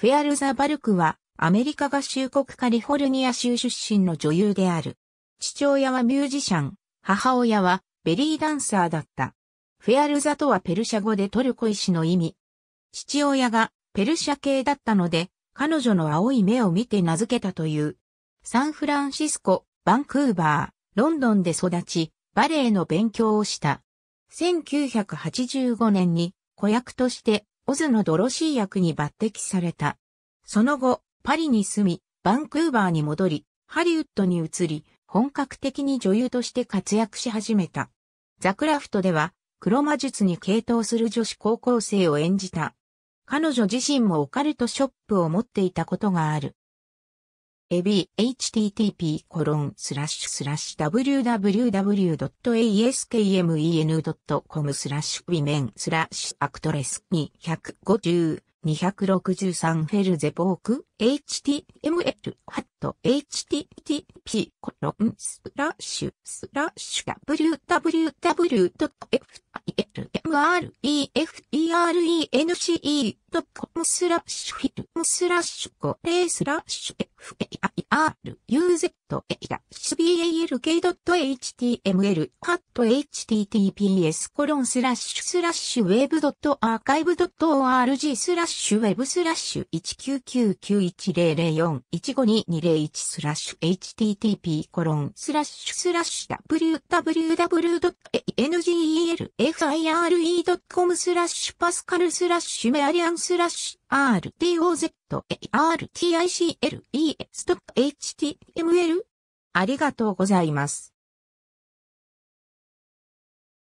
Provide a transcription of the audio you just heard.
フェアルザ・バルクは、アメリカ合衆国カリフォルニア州出身の女優である。父親はミュージシャン、母親はベリーダンサーだった。フェアルザとはペルシャ語でトルコ石の意味。父親がペルシャ系だったので、彼女の青い目を見て名付けたという。サンフランシスコ、バンクーバー、ロンドンで育ち、バレエの勉強をした。1985年に子役としてオズのドロシー役に抜擢された。その後、パリに住み、バンクーバーに戻り、ハリウッドに移り、本格的に女優として活躍し始めた。ザクラフトでは、黒魔術に傾倒する女子高校生を演じた。彼女自身もオカルトショップを持っていたことがある。エビ http コロンスラッシュスラッシュ www.askmen.com スラッシュウィメンスラッシュアクトレス250 263フェルゼポーク html ハット http コロンスラッシュスラッシュ www.filmrefrenc.com e e スラッシュフィルムスラッシュ5例スラッシュ f a いあ r UZ、ゆ s b a l k h t m l h ッ t https コロンスラッシュスラッシュウェブドットアーカイブドット org スラッシュウェブスラッシュ199910041522001スラッシュ http コロンスラッシュスラッシュ www.angelfire.com スラッシュパスカルスラッシュメアリアンスラッシュ r d o z a r t i c l e s t h t m l ありがとうございます。